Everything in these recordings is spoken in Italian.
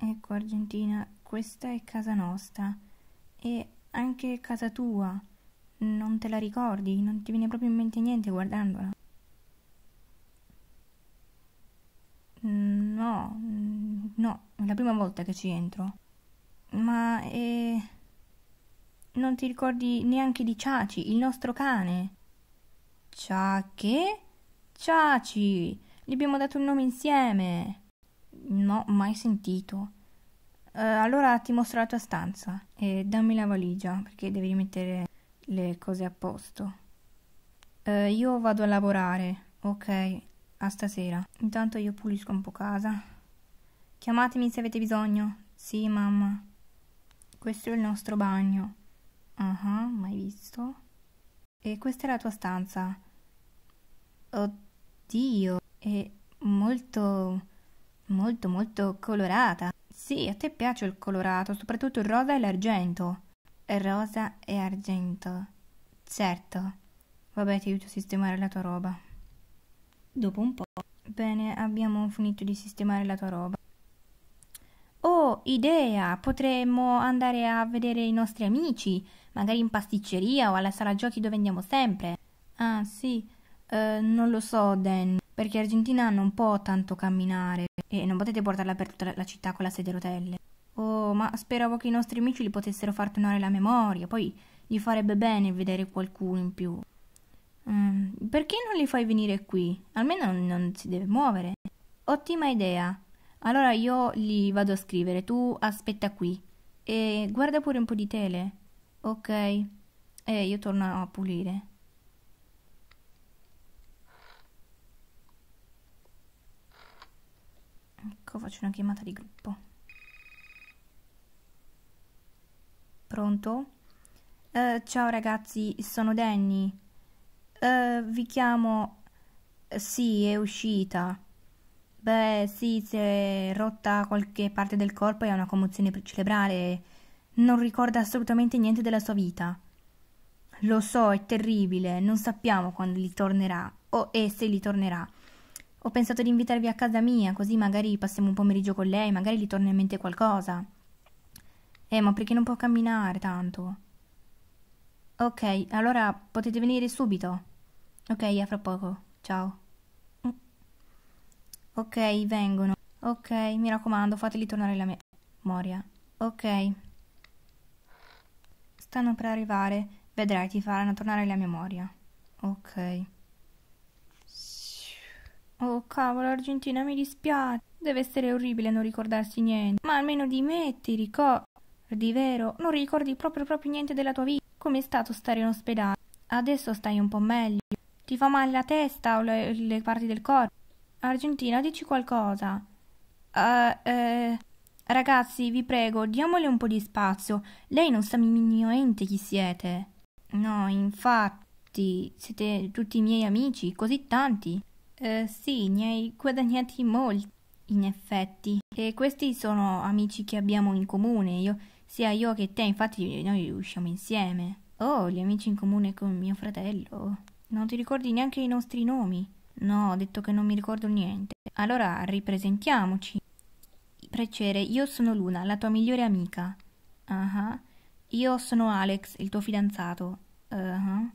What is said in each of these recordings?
Ecco Argentina, questa è casa nostra e anche casa tua. Non te la ricordi, non ti viene proprio in mente niente guardandola. No, no, è la prima volta che ci entro. Ma eh, non ti ricordi neanche di Ciaci, il nostro cane. Ciache? Ciaci! Gli abbiamo dato un nome insieme. No, mai sentito. Uh, allora ti mostro la tua stanza e dammi la valigia perché devi rimettere le cose a posto. Uh, io vado a lavorare, ok? A stasera. Intanto io pulisco un po' casa. Chiamatemi se avete bisogno. Sì, mamma. Questo è il nostro bagno. Ah, uh-huh, mai visto. E questa è la tua stanza. Oddio, è molto molto molto colorata. Sì, a te piace il colorato, soprattutto il rosa e l'argento. Rosa e argento. Certo. Vabbè, ti aiuto a sistemare la tua roba. Dopo un po'. Bene, abbiamo finito di sistemare la tua roba. Oh, idea! Potremmo andare a vedere i nostri amici, magari in pasticceria o alla sala giochi dove andiamo sempre. Ah, sì. Uh, non lo so, Danny perché Argentina non può tanto camminare e non potete portarla per tutta la città con la sedia a rotelle. Oh, ma speravo che i nostri amici li potessero far tornare la memoria, poi gli farebbe bene vedere qualcuno in più. Mm, perché non li fai venire qui? Almeno non, non si deve muovere. Ottima idea. Allora io li vado a scrivere, tu aspetta qui. E guarda pure un po' di tele. Ok. E eh, io torno a pulire. faccio una chiamata di gruppo. Pronto? Uh, ciao ragazzi, sono Danny. Uh, vi chiamo... Eh, sì, è uscita. Beh, sì, si è rotta qualche parte del corpo e ha una commozione cerebrale. Non ricorda assolutamente niente della sua vita. Lo so, è terribile, non sappiamo quando li tornerà o e se li tornerà. Ho pensato di invitarvi a casa mia, così magari passiamo un pomeriggio con lei, magari gli torna in mente qualcosa. Eh, ma perché non può camminare tanto? Ok, allora potete venire subito. Ok, a fra poco. Ciao. Mm. Ok, vengono. Ok, mi raccomando, fateli tornare la mia memoria. Ok. Stanno per arrivare. Vedrai, ti faranno tornare la memoria. Ok. Oh cavolo, Argentina, mi dispiace. Deve essere orribile non ricordarsi niente. Ma almeno di me ti ricordi. Di vero, non ricordi proprio proprio niente della tua vita. Com'è stato stare in ospedale? Adesso stai un po' meglio. Ti fa male la testa o le, le parti del corpo? Argentina, dici qualcosa. Uh, eh, ragazzi, vi prego, diamole un po' di spazio. Lei non sa minimamente chi siete. No, infatti, siete tutti miei amici, così tanti. Eh, sì, ne hai guadagnati molti, in effetti. E questi sono amici che abbiamo in comune, io, sia io che te, infatti noi usciamo insieme. Oh, gli amici in comune con mio fratello. Non ti ricordi neanche i nostri nomi? No, ho detto che non mi ricordo niente. Allora ripresentiamoci. Precere, io sono Luna, la tua migliore amica. Ah, uh -huh. io sono Alex, il tuo fidanzato. Ah. Uh -huh.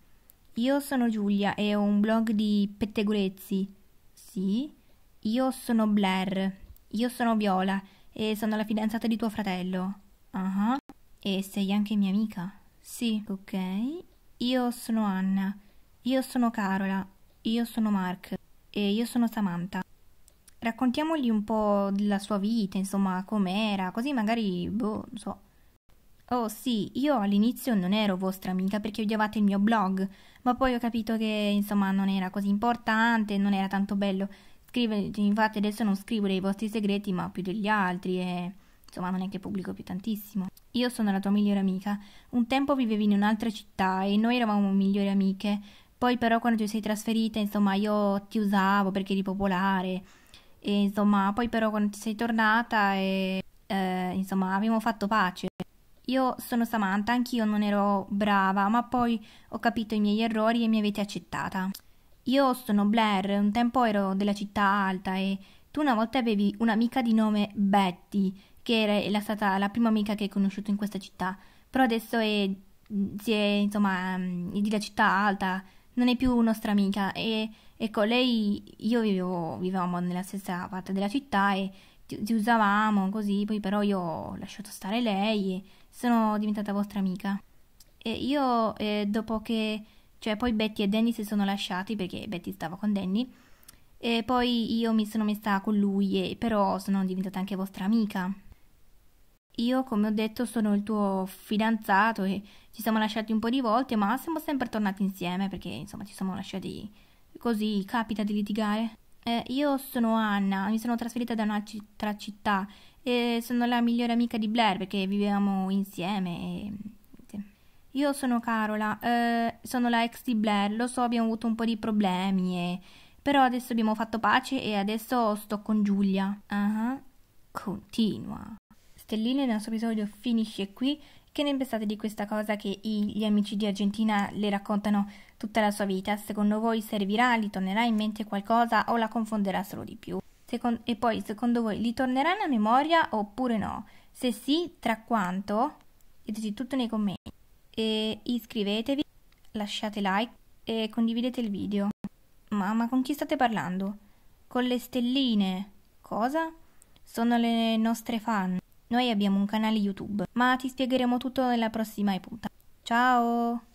Io sono Giulia e ho un blog di pettegolezzi. Sì? Io sono Blair. Io sono Viola e sono la fidanzata di tuo fratello. Ah. Uh -huh. E sei anche mia amica. Sì, ok. Io sono Anna. Io sono Carola. Io sono Mark. E io sono Samantha. Raccontiamogli un po' della sua vita, insomma, com'era, così magari, boh, non so. Oh sì, io all'inizio non ero vostra amica perché odiavate il mio blog, ma poi ho capito che insomma non era così importante, non era tanto bello. Scrivete, infatti adesso non scrivo dei vostri segreti, ma più degli altri e insomma non è che pubblico più tantissimo. Io sono la tua migliore amica. Un tempo vivevi in un'altra città e noi eravamo migliori amiche. Poi però quando ti sei trasferita, insomma, io ti usavo perché eri popolare. E insomma, poi però quando ti sei tornata e eh, insomma, abbiamo fatto pace. Io sono Samantha, anch'io non ero brava, ma poi ho capito i miei errori e mi avete accettata. Io sono Blair, un tempo ero della città alta e tu una volta avevi un'amica di nome Betty, che era stata la prima amica che hai conosciuto in questa città, però adesso è, si è, insomma, mm, è della città alta, non è più nostra amica e ecco, lei, io vivevo, vivevamo nella stessa parte della città e ti usavamo così, poi però io ho lasciato stare lei e sono diventata vostra amica. E io, eh, dopo che... Cioè, poi Betty e Danny si sono lasciati perché Betty stava con Danny. E poi io mi sono messa con lui, e, però sono diventata anche vostra amica. Io, come ho detto, sono il tuo fidanzato e ci siamo lasciati un po' di volte, ma siamo sempre tornati insieme perché, insomma, ci siamo lasciati così, capita di litigare. Eh, io sono Anna, mi sono trasferita da un'altra città eh, sono la migliore amica di Blair perché vivevamo insieme. E... Io sono Carola, eh, sono la ex di Blair, lo so abbiamo avuto un po' di problemi, e... però adesso abbiamo fatto pace e adesso sto con Giulia. uh-huh. Continua. Stelline, il nostro episodio finisce qui. Che ne pensate di questa cosa che i, gli amici di Argentina le raccontano tutta la sua vita? Secondo voi servirà? Gli tornerà in mente qualcosa o la confonderà solo di più? Second e poi, secondo voi, li tornerà a memoria oppure no? Se sì, tra quanto? Diteci tutto nei commenti. E iscrivetevi, lasciate like e condividete il video. Ma, con chi state parlando? Con le stelline. Cosa? Sono le nostre fan. Noi abbiamo un canale YouTube, ma ti spiegheremo tutto nella prossima puntata. Ciao!